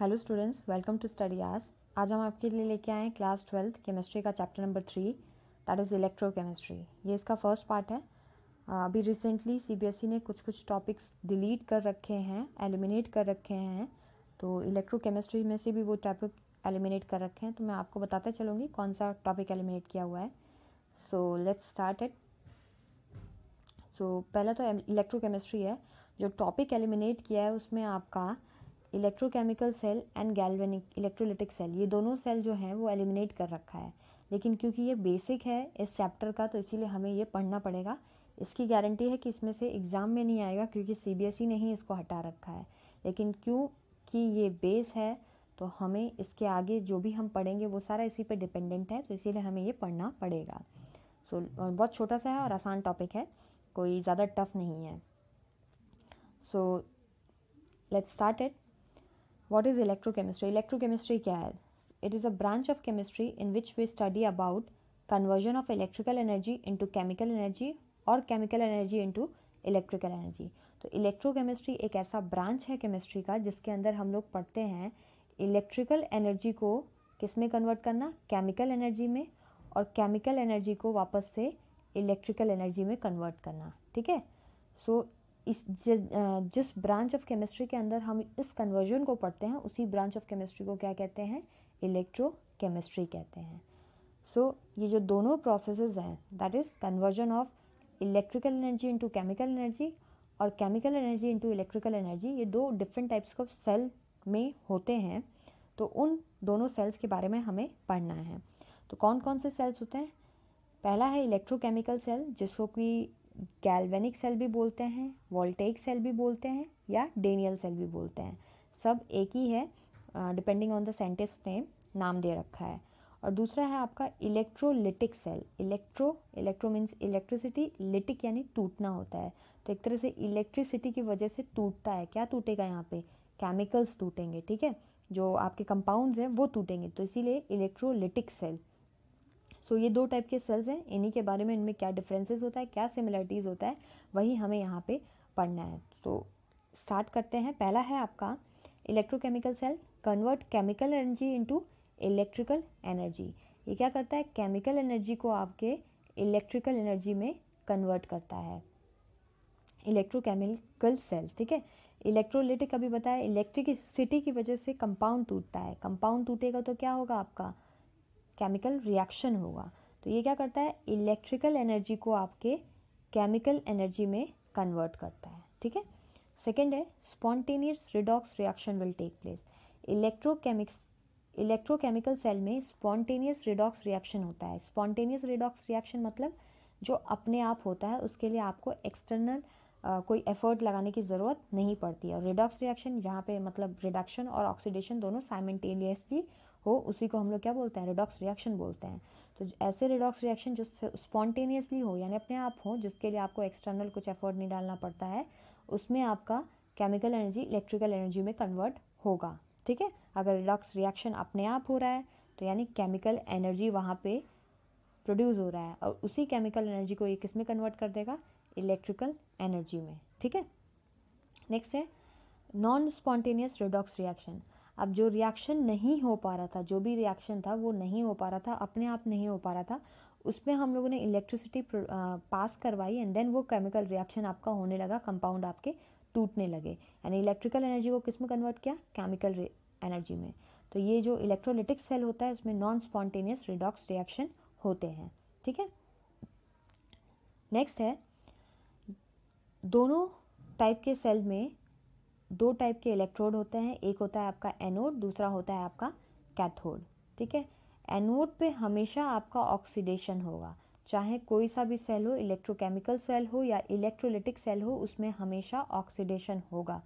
hello students welcome to study आज आज हम आपके लिए लेके आए हैं क्लास ट्वेल्थ केमिस्ट्री का chapter number three that is electrochemistry ये इसका फर्स्ट पार्ट है अभी रिसेंटली सीबीएसई e ने कुछ कुछ टॉपिक्स डिलीट कर रखे हैं एलिमिनेट कर रखे हैं तो इलेक्ट्रोकेमिस्ट्री में से भी वो टॉपिक एलिमिनेट कर रखे हैं तो मैं आपको बताते चलूँगी कौन सा टॉपिक एलिमिनेट किया हुआ है so let's start it so पहला तो इलेक्ट्रोकेमिस्ट्री है जो टॉपिक एलिमिनेट किया है उसमें आपका electrochemical cell and galvanic electrolytic cell ये दोनों सेल जो हैं वो एलिमिनेट कर रखा है लेकिन क्योंकि ये बेसिक है इस चैप्टर का तो इसीलिए हमें ये पढ़ना पड़ेगा इसकी गारंटी है कि इसमें से एग्ज़ाम में नहीं आएगा क्योंकि सी e ने ही इसको हटा रखा है लेकिन क्योंकि ये बेस है तो हमें इसके आगे जो भी हम पढ़ेंगे वो सारा इसी पर डिपेंडेंट है तो इसीलिए हमें ये पढ़ना पड़ेगा सो so, बहुत छोटा सा है और आसान टॉपिक है कोई ज़्यादा टफ नहीं है so let's start it what is electro electrochemistry electrochemistry क्या है it is a branch of chemistry in which we study about conversion of electrical energy into chemical energy और chemical energy into electrical energy तो electrochemistry एक ऐसा branch है chemistry का जिसके अंदर हम लोग पढ़ते हैं इलेक्ट्रिकल एनर्जी को किस में कन्वर्ट करना केमिकल एनर्जी में और केमिकल एनर्जी को वापस से इलेक्ट्रिकल एनर्जी में कन्वर्ट करना ठीक है सो इस जिस ब्रांच ऑफ केमिस्ट्री के अंदर हम इस कन्वर्जन को पढ़ते हैं उसी ब्रांच ऑफ केमिस्ट्री को क्या कहते हैं इलेक्ट्रो केमिस्ट्री कहते हैं सो so, ये जो दोनों प्रोसेसेस हैं that is conversion of electrical energy into chemical energy और chemical energy into electrical energy ये दो डिफरेंट टाइप्स ऑफ सेल में होते हैं तो उन दोनों सेल्स के बारे में हमें पढ़ना है तो कौन कौन से सेल्स होते हैं पहला है इलेक्ट्रोकेमिकल सेल जिसको कि गैल्वेनिक सेल भी बोलते हैं वोल्टेक सेल भी बोलते हैं या डेनियल सेल भी बोलते हैं सब एक ही है डिपेंडिंग ऑन द साइंटिस्ट ने नाम दे रखा है और दूसरा है आपका electrolytic cell electro electro means electricity lytic यानी टूटना होता है तो एक तरह से इलेक्ट्रिसिटी की वजह से टूटता है क्या टूटेगा यहाँ पे केमिकल्स टूटेंगे ठीक है जो आपके कंपाउंड्स हैं वो टूटेंगे तो इसीलिए इलेक्ट्रोलिटिक सेल सो so, ये दो टाइप के सेल्स हैं इन्हीं के बारे में इनमें क्या डिफरेंसेस होता है क्या सिमिलरिटीज़ होता है वही हमें यहाँ पे पढ़ना है तो स्टार्ट करते हैं पहला है आपका electrochemical cell convert chemical energy into electrical energy ये क्या करता है केमिकल एनर्जी को आपके इलेक्ट्रिकल एनर्जी में कन्वर्ट करता है इलेक्ट्रोकेमिकल सेल ठीक है इलेक्ट्रोलिटिक अभी बताया इलेक्ट्रिकसिटी की वजह से कंपाउंड टूटता है कंपाउंड टूटेगा तो क्या होगा आपका केमिकल रिएक्शन होगा तो ये क्या करता है इलेक्ट्रिकल एनर्जी को आपके केमिकल एनर्जी में कन्वर्ट करता है ठीक है सेकेंड है spontaneous redox reaction will take place electrochemics electrochemical cell में स्पॉन्टेनियस रिडॉक्स रिएक्शन होता है स्पॉन्टेनियस रिडॉक्स रिएक्शन मतलब जो अपने आप होता है उसके लिए आपको एक्सटर्नल Uh, कोई एफर्ट लगाने की ज़रूरत नहीं पड़ती है और रिडॉक्स रिएक्शन यहाँ पे मतलब रिडक्शन और ऑक्सीडेशन दोनों साइमेंटेनियसली हो उसी को हम लोग क्या बोलते हैं रिडॉक्स रिएक्शन बोलते हैं तो ऐसे रिडॉक्स रिएक्शन जो स्पॉन्टेनियसली हो यानी अपने आप हो जिसके लिए आपको एक्सटर्नल कुछ एफर्ट नहीं डालना पड़ता है उसमें आपका केमिकल एनर्जी इलेक्ट्रिकल एनर्जी में कन्वर्ट होगा ठीक है अगर रिडॉक्स रिएक्शन अपने आप हो रहा है तो यानी केमिकल एनर्जी वहाँ पर प्रोड्यूस हो रहा है और उसी केमिकल एनर्जी को ये किस में कन्वर्ट कर देगा इलेक्ट्रिकल एनर्जी में ठीक है नेक्स्ट है नॉन स्पॉन्टेनियस रिडॉक्स रिएक्शन अब जो रिएक्शन नहीं हो पा रहा था जो भी रिएक्शन था वो नहीं हो पा रहा था अपने आप नहीं हो पा रहा था उसमें हम लोगों ने इलेक्ट्रिसिटी पास करवाई एंड देन वो केमिकल रिएक्शन आपका होने लगा कंपाउंड आपके टूटने लगे यानी इलेक्ट्रिकल एनर्जी को किस में कन्वर्ट किया केमिकल एनर्जी में तो ये जो इलेक्ट्रोलिटिक सेल होता है उसमें नॉन स्पॉन्टेनियस रिडॉक्स रिएक्शन होते हैं ठीक है नेक्स्ट है दोनों टाइप के सेल में दो टाइप के इलेक्ट्रोड होते हैं एक होता है आपका एनोड दूसरा होता है आपका कैथोड ठीक है एनोड पे हमेशा आपका ऑक्सीडेशन होगा चाहे कोई सा भी सेल हो इलेक्ट्रोकेमिकल सेल हो या इलेक्ट्रोलिटिक सेल हो उसमें हमेशा ऑक्सीडेशन होगा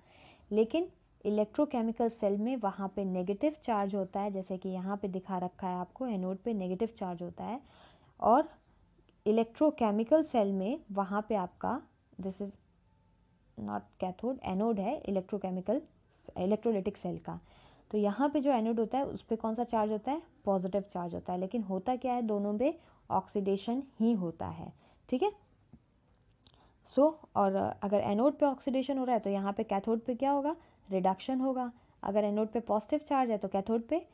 लेकिन इलेक्ट्रोकेमिकल सेल में वहाँ पे नेगेटिव चार्ज होता है जैसे कि यहाँ पे दिखा रखा है आपको एनोड पे नेगेटिव चार्ज होता है और इलेक्ट्रोकेमिकल सेल में वहाँ पे आपका this is not cathode anode है इलेक्ट्रोकेमिकल इलेक्ट्रोलिटिक सेल का तो यहाँ पे जो एनोड होता है उस पर कौन सा चार्ज होता है पॉजिटिव चार्ज होता है लेकिन होता क्या है दोनों पे ऑक्सीडेशन ही होता है ठीक है सो और अगर एनोड पे ऑक्सीडेशन हो रहा है तो यहाँ पे कैथोड पे क्या होगा रिडक्शन होगा अगर एनोड पे पॉजिटिव चार्ज है तो कैथोड पे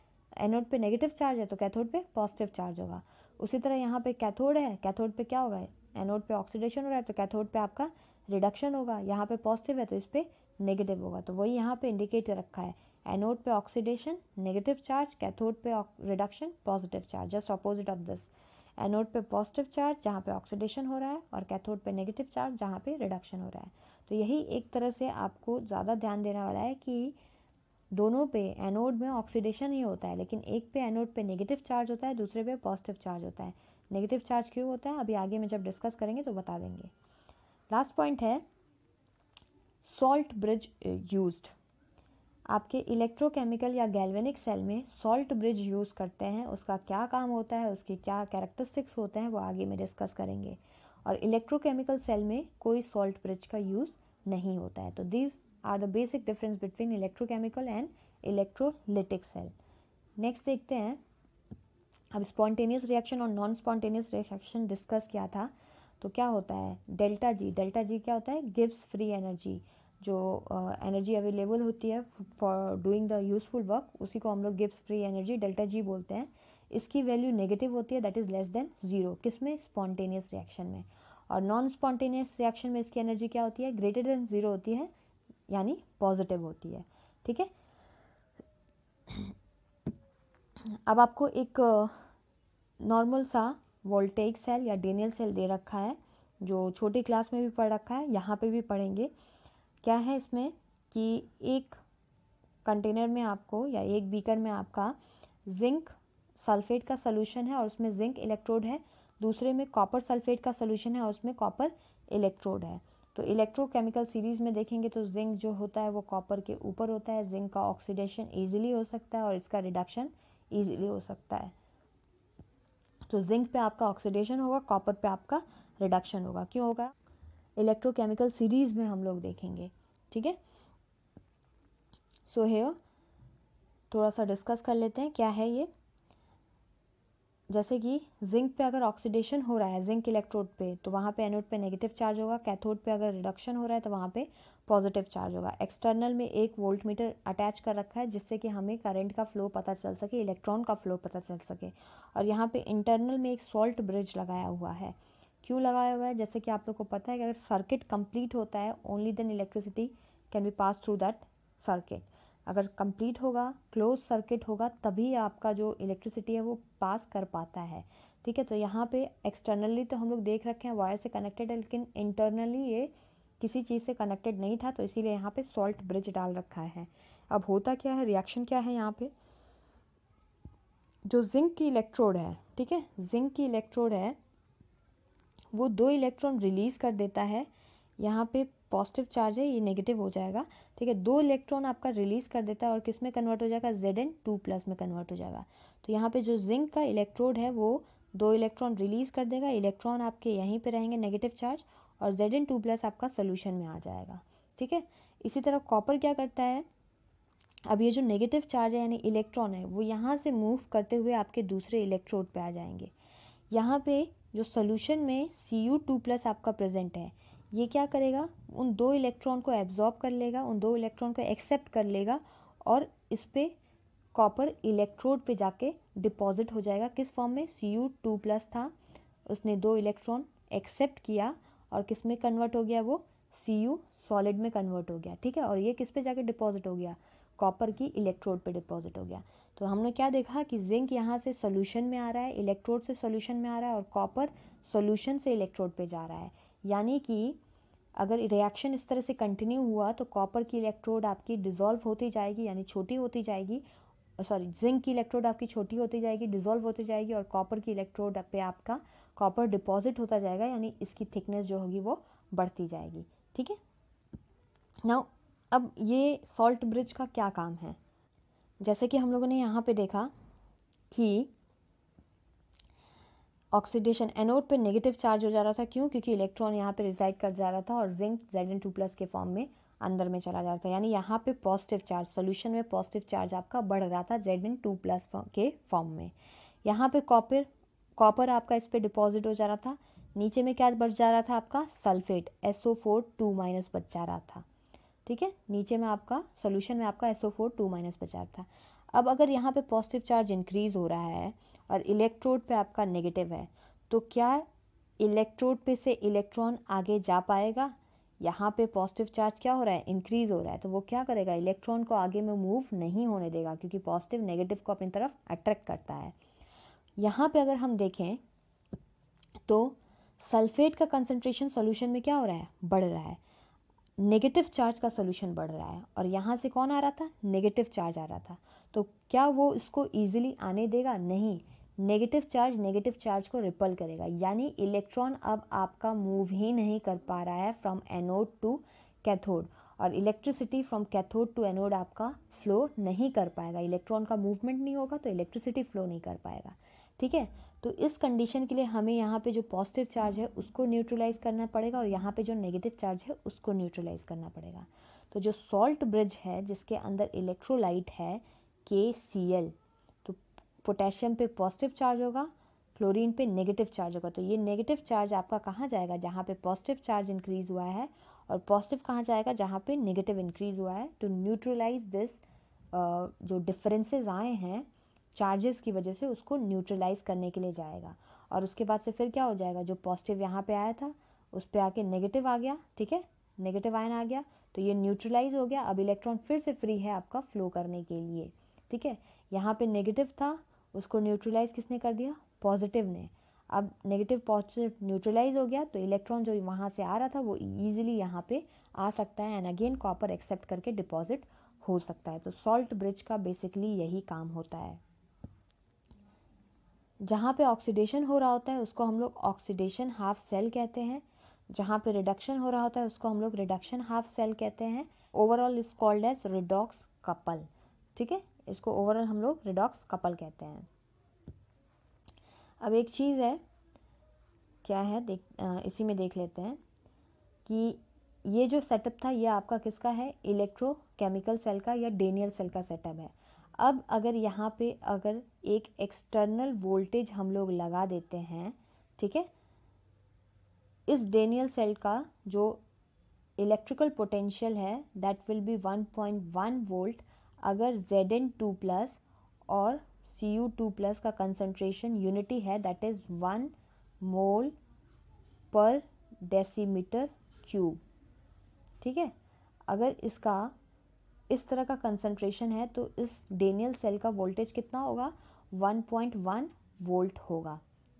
एनोड पे नेगेटिव चार्ज है तो कैथोड पे पॉजिटिव चार्ज होगा उसी तरह यहाँ पे कैथोड है कैथोड पे क्या होगा एनोड पे ऑक्सीडेशन हो रहा है तो कैथोड पे आपका रिडक्शन होगा यहाँ पे पॉजिटिव है तो इस पर नेगेटिव होगा तो वही यहाँ पे इंडिकेट रखा है एनोड पे ऑक्सीडेशन नेगेटिव चार्ज कैथोड पे reduction positive charge just opposite of this anode पे पॉजिटिव चार्ज जहाँ पे ऑक्सीडेशन हो रहा है और कैथोड पे नेगेटिव चार्ज जहाँ पे रिडक्शन हो रहा है तो यही एक तरह से आपको ज़्यादा ध्यान देना वाला है कि दोनों पे एनोड में ऑक्सीडेशन ही होता है लेकिन एक पे एनोड पे नेगेटिव चार्ज होता है दूसरे पे पॉजिटिव चार्ज होता है नेगेटिव चार्ज क्यों होता है अभी आगे में जब डिस्कस करेंगे तो बता देंगे लास्ट पॉइंट है सॉल्ट ब्रिज यूज आपके इलेक्ट्रोकेमिकल या गैल्वेनिक सेल में सॉल्ट ब्रिज यूज़ करते हैं उसका क्या काम होता है उसके क्या कैरेक्टरिस्टिक्स होते हैं वो आगे में डिस्कस करेंगे और इलेक्ट्रोकेमिकल सेल में कोई सॉल्ट ब्रिज का यूज़ नहीं होता है तो these are the basic difference between electrochemical and electrolytic cell next देखते हैं अब स्पॉन्टेनियस रिएक्शन और नॉन स्पॉन्टेनियस रिएक्शन डिस्कस किया था तो क्या होता है डेल्टा जी डेल्टा जी क्या होता है गिव्स फ्री एनर्जी जो एनर्जी अवेलेबल होती है for doing the useful work उसी को हम लोग गिव्स फ्री एनर्जी डेल्टा जी बोलते हैं इसकी वैल्यू नेगेटिव होती है that is less than zero किस में स्पॉन्टेनियस रिएक्शन में और नॉन स्पॉन्टेनियस रिएक्शन में इसकी एनर्जी क्या होती है ग्रेटर देन ज़ीरो होती है यानी पॉजिटिव होती है ठीक है अब आपको एक नॉर्मल सा वोल्टेक सेल या डेनियल सेल दे रखा है जो छोटी क्लास में भी पढ़ रखा है यहाँ पे भी पढ़ेंगे क्या है इसमें कि एक कंटेनर में आपको या एक बीकर में आपका जिंक सल्फेट का सोल्यूशन है और उसमें जिंक इलेक्ट्रोड है दूसरे में कॉपर सल्फेट का सोल्यूशन है और उसमें कॉपर इलेक्ट्रोड है तो इलेक्ट्रोकेमिकल सीरीज़ में देखेंगे तो जिंक जो होता है वो कॉपर के ऊपर होता है जिंक का ऑक्सीडेशन ईजिली हो सकता है और इसका रिडक्शन ईजिली हो सकता है तो जिंक पे आपका ऑक्सीडेशन होगा कॉपर पे आपका रिडक्शन होगा क्यों होगा इलेक्ट्रोकेमिकल सीरीज में हम लोग देखेंगे ठीक है सो हेयर थोड़ा सा डिस्कस कर लेते हैं क्या है ये जैसे कि जिंक पे अगर ऑक्सीडेशन हो रहा है जिंक इलेक्ट्रोड पे तो वहाँ पे एनोड पे नेगेटिव चार्ज होगा कैथोड पे अगर रिडक्शन हो रहा है तो वहाँ पे पॉजिटिव चार्ज होगा एक्सटर्नल में एक वोल्ट मीटर अटैच कर रखा है जिससे कि हमें करंट का फ्लो पता चल सके इलेक्ट्रॉन का फ्लो पता चल सके और यहाँ पे इंटरनल में एक सॉल्ट ब्रिज लगाया हुआ है क्यों लगाया हुआ है जैसे कि आप लोग को पता है कि अगर सर्किट कंप्लीट होता है only then electricity can be pass through that circuit अगर कंप्लीट होगा क्लोज सर्किट होगा तभी आपका जो इलेक्ट्रिसिटी है वो पास कर पाता है ठीक है तो यहाँ पे एक्सटर्नली तो हम लोग देख रखे हैं वायर से कनेक्टेड है लेकिन इंटरनली ये किसी चीज़ से कनेक्टेड नहीं था तो इसीलिए यहाँ पे सॉल्ट ब्रिज डाल रखा है अब होता क्या है रिएक्शन क्या है यहाँ पे जो जिंक की इलेक्ट्रोड है ठीक है जिंक की इलेक्ट्रोड है वो दो इलेक्ट्रॉन रिलीज़ कर देता है यहाँ पे पॉजिटिव चार्ज है ये नेगेटिव हो जाएगा ठीक है दो इलेक्ट्रॉन आपका रिलीज़ कर देता है और किस में कन्वर्ट हो जाएगा जेड एन टू प्लस में कन्वर्ट हो जाएगा तो यहाँ पे जो जिंक का इलेक्ट्रोड है वो दो इलेक्ट्रॉन रिलीज़ कर देगा इलेक्ट्रॉन आपके यहीं पे रहेंगे नेगेटिव चार्ज और जेड एन टू प्लस आपका सोल्यूशन में आ जाएगा ठीक है इसी तरह कॉपर क्या करता है अब ये जो नेगेटिव चार्ज है यानी इलेक्ट्रॉन है वो यहाँ से मूव करते हुए आपके दूसरे इलेक्ट्रोड पे आ जाएंगे यहाँ पे जो सोल्यूशन में सी यू टू प्लस आपका प्रेजेंट है ये क्या करेगा उन दो इलेक्ट्रॉन को एब्जॉर्ब कर लेगा उन दो इलेक्ट्रॉन को एक्सेप्ट कर लेगा और इस पर कॉपर इलेक्ट्रोड पे जाके डिपॉजिट हो जाएगा किस फॉर्म में सी यू टू प्लस था उसने दो इलेक्ट्रॉन एक्सेप्ट किया और किस में कन्वर्ट हो गया वो सी यू सॉलिड में कन्वर्ट हो गया ठीक है और ये किस पे जाके डिपॉजिट हो गया कॉपर की इलेक्ट्रोड पे डिपॉजिट हो गया तो हमने क्या देखा कि जिंक यहाँ से सोल्यूशन में आ रहा है इलेक्ट्रोड से सोल्यूशन में आ रहा है और कॉपर सोल्यूशन से इलेक्ट्रोड पर जा रहा है यानी कि अगर रिएक्शन इस तरह से कंटिन्यू हुआ तो कॉपर की इलेक्ट्रोड आपकी डिजोल्व होती जाएगी यानी छोटी होती जाएगी सॉरी जिंक की इलेक्ट्रोड आपकी छोटी होती जाएगी डिजोल्व होती जाएगी और कॉपर की इलेक्ट्रोड पे आपका कॉपर डिपॉजिट होता जाएगा यानी इसकी थिकनेस जो होगी वो बढ़ती जाएगी ठीक है ना अब ये सॉल्ट ब्रिज का क्या काम है जैसे कि हम लोगों ने यहाँ पे देखा कि ऑक्सीडेशन एनोड पे नेगेटिव चार्ज हो जा रहा था क्यों क्योंकि इलेक्ट्रॉन यहाँ पे रिजाइड कर जा रहा था और जिंक जेड टू प्लस के फॉर्म में अंदर में चला जा रहा था यानी यहाँ पे पॉजिटिव चार्ज सोल्यूशन में पॉजिटिव चार्ज आपका बढ़ रहा था जेड एन टू प्लस के फॉर्म में यहाँ पे कॉपर कॉपर आपका इस पर डिपॉजिट हो जा रहा था नीचे में क्या बच जा रहा था आपका sulphate S O four two minus बच जा रहा था ठीक है नीचे में आपका सोल्यूशन में आपका S O four two minus बच रहा था अब अगर यहाँ पे पॉजिटिव चार्ज इंक्रीज हो रहा है और इलेक्ट्रोड पे आपका नेगेटिव है तो क्या इलेक्ट्रोड पे से इलेक्ट्रॉन आगे जा पाएगा यहाँ पे पॉजिटिव चार्ज क्या हो रहा है इंक्रीज हो रहा है तो वो क्या करेगा इलेक्ट्रॉन को आगे में मूव नहीं होने देगा क्योंकि पॉजिटिव नेगेटिव को अपनी तरफ अट्रैक्ट करता है यहाँ पे अगर हम देखें तो सल्फेट का कंसनट्रेशन सॉल्यूशन में क्या हो रहा है बढ़ रहा है नेगेटिव चार्ज का सोल्यूशन बढ़ रहा है और यहाँ से कौन आ रहा था नेगेटिव चार्ज आ रहा था तो क्या वो इसको ईजिली आने देगा नहीं नेगेटिव चार्ज नेगेटिव चार्ज को रिपल करेगा यानी इलेक्ट्रॉन अब आपका मूव ही नहीं कर पा रहा है फ्रॉम एनोड टू कैथोड और electricity from cathode to anode आपका फ्लो नहीं कर पाएगा इलेक्ट्रॉन का मूवमेंट नहीं होगा तो इलेक्ट्रिसिटी फ्लो नहीं कर पाएगा ठीक है तो इस कंडीशन के लिए हमें यहाँ पे जो पॉजिटिव चार्ज है उसको न्यूट्रलाइज करना पड़ेगा और यहाँ पे जो नेगेटिव चार्ज है उसको न्यूट्रलाइज करना पड़ेगा तो जो सॉल्ट ब्रिज है जिसके अंदर इलेक्ट्रोलाइट है के सी एल तो पोटेशियम पे पॉजिटिव चार्ज होगा क्लोरीन पे नेगेटिव चार्ज होगा तो ये नेगेटिव चार्ज आपका कहाँ जाएगा जहाँ पे पॉजिटिव चार्ज इंक्रीज़ हुआ है और पॉजिटिव कहाँ जाएगा जहाँ पे नेगेटिव इंक्रीज़ हुआ है टू न्यूट्रलाइज दिस जो डिफरेंसेस आए हैं चार्जेस की वजह से उसको न्यूट्रलाइज करने के लिए जाएगा और उसके बाद से फिर क्या हो जाएगा जो पॉजिटिव यहाँ पे आया था उस पर आके नेगेटिव आ गया ठीक है नेगेटिव आयन आ गया तो ये न्यूट्रलाइज हो गया अब इलेक्ट्रॉन फिर से फ्री है आपका फ्लो करने के लिए ठीक है यहाँ पे नेगेटिव था उसको न्यूट्रलाइज किसने कर दिया पॉजिटिव ने अब नेगेटिव पॉजिटिव न्यूट्रलाइज हो गया तो इलेक्ट्रॉन जो वहाँ से आ रहा था वो ईजिली यहाँ पर आ सकता है एंड अगेन कॉपर एक्सेप्ट करके डिपॉजिट हो सकता है तो सॉल्ट ब्रिज का बेसिकली यही काम होता है जहाँ पे ऑक्सीडेशन हो रहा होता है उसको हम लोग ऑक्सीडेशन हाफ सेल कहते हैं जहाँ पे रिडक्शन हो रहा होता है उसको हम लोग रिडक्शन हाफ सेल कहते हैं overall is called as redox couple ठीक है इसको ओवरऑल हम लोग रिडॉक्स कपल कहते हैं अब एक चीज़ है क्या है देख आ, इसी में देख लेते हैं कि ये जो सेटअप था ये आपका किसका है इलेक्ट्रोकेमिकल सेल का या डेनियल सेल का सेटअप है अब अगर यहाँ पे अगर एक एक्सटर्नल वोल्टेज हम लोग लगा देते हैं ठीक है इस डेनियल सेल का जो इलेक्ट्रिकल पोटेंशियल है दैट विल बी 1.1 वोल्ट अगर जेड एन टू प्लस और सी यू टू प्लस का कंसनट्रेशन यूनिटी है दैट इज़ वन मोल पर डेसीमीटर क्यूब ठीक है अगर इसका इस तरह का कंसंट्रेशन है तो इस डेनियल सेल का वोल्टेज कितना होगा 1.1 वोल्ट होगा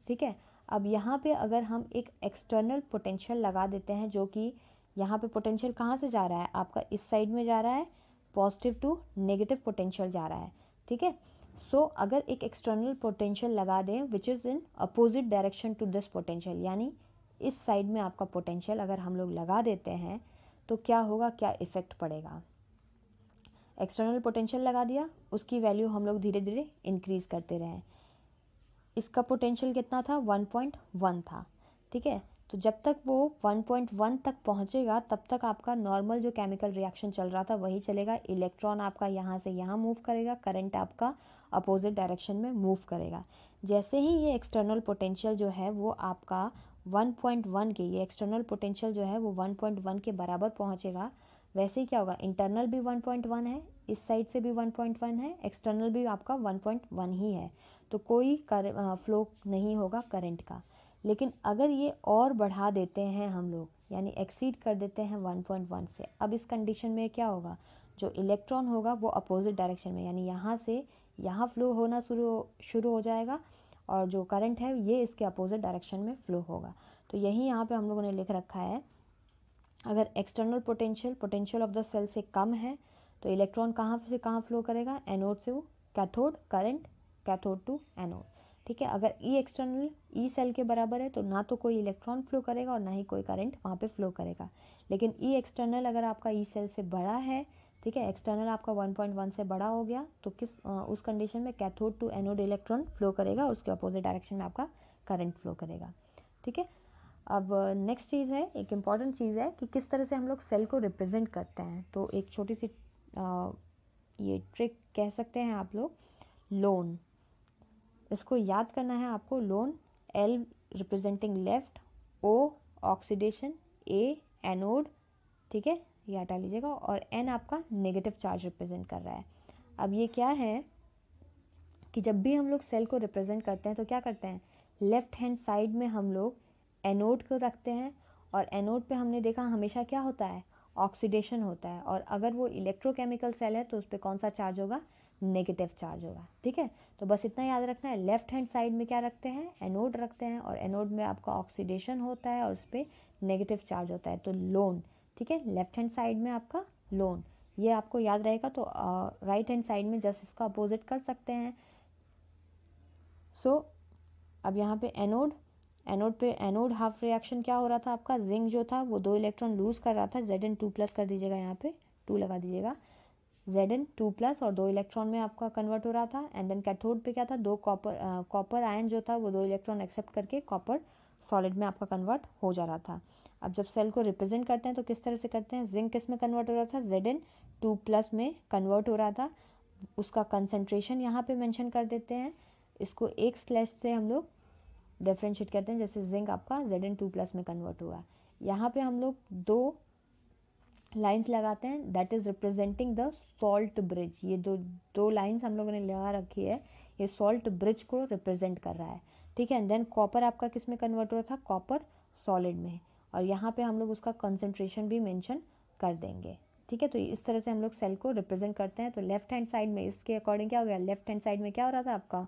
ठीक है अब यहाँ पे अगर हम एक एक्सटर्नल पोटेंशियल लगा देते हैं जो कि यहाँ पे पोटेंशियल कहाँ से जा रहा है आपका इस साइड में जा रहा है पॉजिटिव टू नेगेटिव पोटेंशियल जा रहा है ठीक है सो अगर एक एक्सटर्नल पोटेंशियल लगा दें which is in opposite direction to this potential यानी इस साइड में आपका पोटेंशियल अगर हम लोग लगा देते हैं तो क्या होगा क्या इफ़ेक्ट पड़ेगा एक्सटर्नल पोटेंशियल लगा दिया उसकी वैल्यू हम लोग धीरे धीरे इंक्रीज़ करते रहे इसका पोटेंशियल कितना था 1.1 था ठीक है तो जब तक वो 1.1 तक पहुंचेगा तब तक आपका नॉर्मल जो केमिकल रिएक्शन चल रहा था वही चलेगा इलेक्ट्रॉन आपका यहाँ से यहाँ मूव करेगा करंट आपका अपोजिट डायरेक्शन में मूव करेगा जैसे ही ये एक्सटर्नल पोटेंशियल जो है वो आपका 1.1 के ये एक्सटर्नल पोटेंशियल जो है वो 1.1 के बराबर पहुँचेगा वैसे ही क्या होगा इंटरनल भी 1.1 है इस साइड से भी 1.1 है एक्सटर्नल भी आपका 1.1 ही है तो कोई कर, फ्लो नहीं होगा करंट का लेकिन अगर ये और बढ़ा देते हैं हम लोग यानी एक्सीड कर देते हैं 1.1 से अब इस कंडीशन में क्या होगा जो इलेक्ट्रॉन होगा वो अपोजिट डायरेक्शन में यानी यहाँ से यहाँ फ्लो होना शुरू शुरू हो जाएगा और जो करंट है ये इसके अपोजिट डायरेक्शन में फ्लो होगा तो यही यहाँ पे हम लोगों ने लिख रखा है अगर external potential potential of the cell से कम है तो इलेक्ट्रॉन कहाँ से कहाँ फ्लो करेगा एनोड से वो cathode current cathode to anode ठीक है अगर ई एक्सटर्नल ई सेल के बराबर है तो ना तो कोई इलेक्ट्रॉन फ्लो करेगा और ना ही कोई करंट वहाँ पे फ्लो करेगा लेकिन ई e एक्सटर्नल अगर आपका ई e सेल से बड़ा है ठीक है एक्सटर्नल आपका 1.1 से बड़ा हो गया तो किस आ, उस कंडीशन में cathode to anode electron flow करेगा और उसके अपोजिट डायरेक्शन में आपका करंट फ्लो करेगा ठीक है अब नेक्स्ट चीज़ है एक इम्पॉर्टेंट चीज़ है कि किस तरह से हम लोग सेल को रिप्रेजेंट करते हैं तो एक छोटी सी आ, ये ट्रिक कह सकते हैं आप लोग लोन इसको याद करना है आपको loan L representing left O oxidation A anode ठीक है ये हटा लीजिएगा और एन आपका नेगेटिव चार्ज रिप्रेजेंट कर रहा है अब ये क्या है कि जब भी हम लोग सेल को रिप्रेजेंट करते हैं तो क्या करते हैं लेफ्ट हैंड साइड में हम लोग एनोड को रखते हैं और एनोड पे हमने देखा हमेशा क्या होता है ऑक्सीडेशन होता है और अगर वो इलेक्ट्रोकेमिकल सेल है तो उस पर कौन सा चार्ज होगा नेगेटिव चार्ज होगा ठीक है तो बस इतना याद रखना है लेफ्ट हैंड साइड में क्या रखते हैं एनोड रखते हैं और एनोड में आपका ऑक्सीडेशन होता है और उस पर नेगेटिव चार्ज होता है तो लोन ठीक है लेफ्ट हैंड साइड में आपका लोन ये आपको याद रहेगा तो राइट हैंड साइड में जस्ट इसका अपोजिट कर सकते हैं सो so, अब यहाँ पे एनोड एनोड पे एनोड हाफ रिएक्शन क्या हो रहा था आपका जिंक जो था वो दो इलेक्ट्रॉन लूज कर रहा था जेड एन टू प्लस कर दीजिएगा यहाँ पे टू लगा दीजिएगा जेड एन टू प्लस और दो इलेक्ट्रॉन में आपका कन्वर्ट हो रहा था एंड देन कैथोड पे क्या था दो कॉपर कॉपर आयन जो था वो दो इलेक्ट्रॉन एक्सेप्ट करके कॉपर सॉलिड में आपका कन्वर्ट हो जा रहा था अब जब सेल को रिप्रेजेंट करते हैं तो किस तरह से करते हैं जिंक किस में कन्वर्ट हो रहा था जेड एन टू प्लस में कन्वर्ट हो रहा था उसका कंसनट्रेशन यहाँ पे मेंशन कर देते हैं इसको एक स्लैश से हम लोग डिफ्रेंशिएट करते हैं जैसे जिंक आपका जेड एन टू प्लस में कन्वर्ट हुआ यहाँ पे हम लोग दो लाइंस लगाते हैं that is representing the salt bridge ये दो दो लाइंस हम लोगों ने लगा रखी है ये सॉल्ट ब्रिज को रिप्रेजेंट कर रहा है ठीक है एंड देन कॉपर आपका किस में कन्वर्ट हो रहा था कॉपर सॉलिड में और यहाँ पे हम लोग उसका कंसनट्रेशन भी मेंशन कर देंगे ठीक है तो इस तरह से हम लोग सेल को रिप्रेजेंट करते हैं तो लेफ्ट हैंड साइड में इसके अकॉर्डिंग क्या हो गया लेफ्ट हैंड साइड में क्या हो रहा था आपका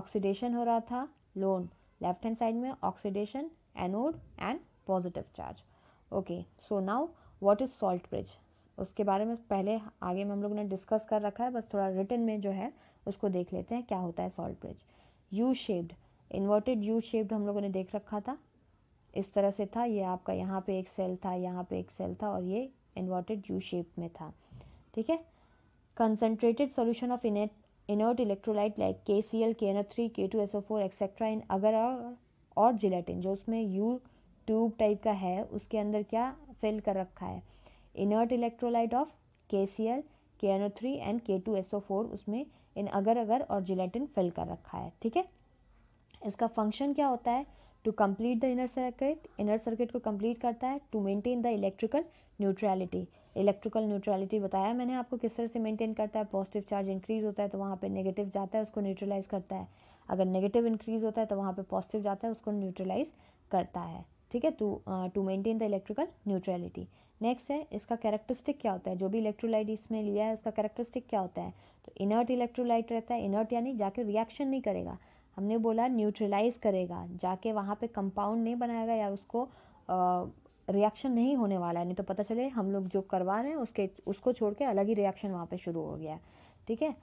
ऑक्सीडेशन हो रहा था लोन लेफ्ट हैंड साइड में oxidation anode and positive charge okay so now what is salt bridge उसके बारे में पहले आगे में हम लोगों ने डिस्कस कर रखा है बस थोड़ा रिटर्न में जो है उसको देख लेते हैं क्या होता है salt bridge U shaped inverted U shaped हम लोगों ने देख रखा था इस तरह से था ये आपका यहाँ पे एक सेल था यहाँ पे एक सेल था और ये इन्वर्टेड यू शेप में था ठीक है concentrated solution of inert inert electrolyte like KCl, KNO3, K2SO4 etcetera in agar और जिलेटिन जो उसमें यू ट्यूब टाइप का है उसके अंदर क्या फिल कर रखा है inert electrolyte of K C L K N O three and K two S O four उसमें इन अगर अगर और जिलेटिन फिल कर रखा है ठीक है इसका फंक्शन क्या होता है to complete the inner circuit inner circuit को कंप्लीट करता है to maintain the electrical neutrality electrical neutrality बताया मैंने आपको किस तरह से मेंटेन करता है पॉजिटिव चार्ज इंक्रीज़ होता है तो वहाँ पे नेगेटिव जाता है उसको न्यूट्रलाइज करता है अगर नेगेटिव इंक्रीज़ होता है तो वहाँ पे पॉजिटिव जाता है उसको न्यूट्रलाइज करता है ठीक है to to maintain the electrical neutrality next है इसका कैरेक्टरिस्टिक क्या होता है जो भी इलेक्ट्रोलाइट इसमें लिया है उसका कैरेक्टरिस्टिक क्या होता है तो इनर्ट इलेक्ट्रोलाइट रहता है इनर्ट यानी जाकर रिएक्शन नहीं करेगा हमने बोला न्यूट्रलाइज करेगा जाके वहाँ पर कंपाउंड नहीं बनाएगा या उसको uh, रिएक्शन नहीं होने वाला है नहीं तो पता चले हम लोग जो करवा रहे हैं उसके उसको छोड़ के अलग ही रिएक्शन वहाँ पे शुरू हो गया है ठीक है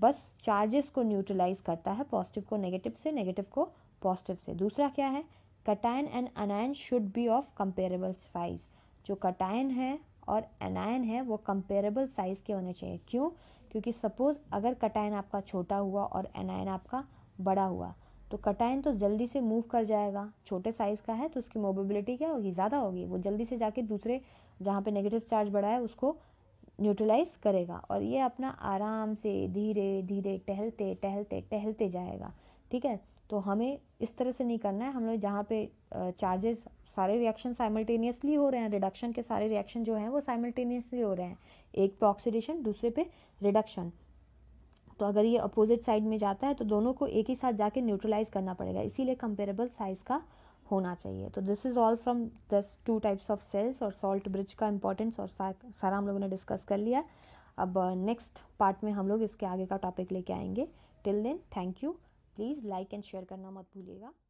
बस चार्जेस को न्यूट्रलाइज करता है पॉजिटिव को नेगेटिव से नेगेटिव को पॉजिटिव से दूसरा क्या है cation and anion should be of comparable size जो कटायन है और एनायन है वो कंपेरेबल साइज़ के होने चाहिए क्यों क्योंकि सपोज़ अगर कटायन आपका छोटा हुआ और एनायन आपका बड़ा हुआ तो कटाइन तो जल्दी से मूव कर जाएगा छोटे साइज़ का है तो उसकी मोबिलिटी क्या होगी ज़्यादा होगी वो जल्दी से जाके दूसरे जहाँ पे नेगेटिव चार्ज बढ़ा है उसको न्यूट्रलाइज करेगा और ये अपना आराम से धीरे धीरे टहलते टहलते टहलते जाएगा ठीक है तो हमें इस तरह से नहीं करना है हम लोग जहाँ पे चार्जेस सारे रिएक्शन साइमल्टेनियसली हो रहे हैं रिडक्शन के सारे रिएक्शन जो हैं वो साइमल्टेनियसली हो रहे हैं एक पे ऑक्सीडेशन दूसरे पे रिडक्शन तो अगर ये अपोजिट साइड में जाता है तो दोनों को एक ही साथ जाके न्यूट्रलाइज करना पड़ेगा इसीलिए कंपेरेबल साइज़ का होना चाहिए तो this is all from these two types of cells और सॉल्ट ब्रिज का इंपॉर्टेंस और सारा हम लोगों ने डिस्कस कर लिया अब नेक्स्ट uh, पार्ट में हम लोग इसके आगे का टॉपिक लेके आएंगे till then thank you please like and share करना मत भूलिएगा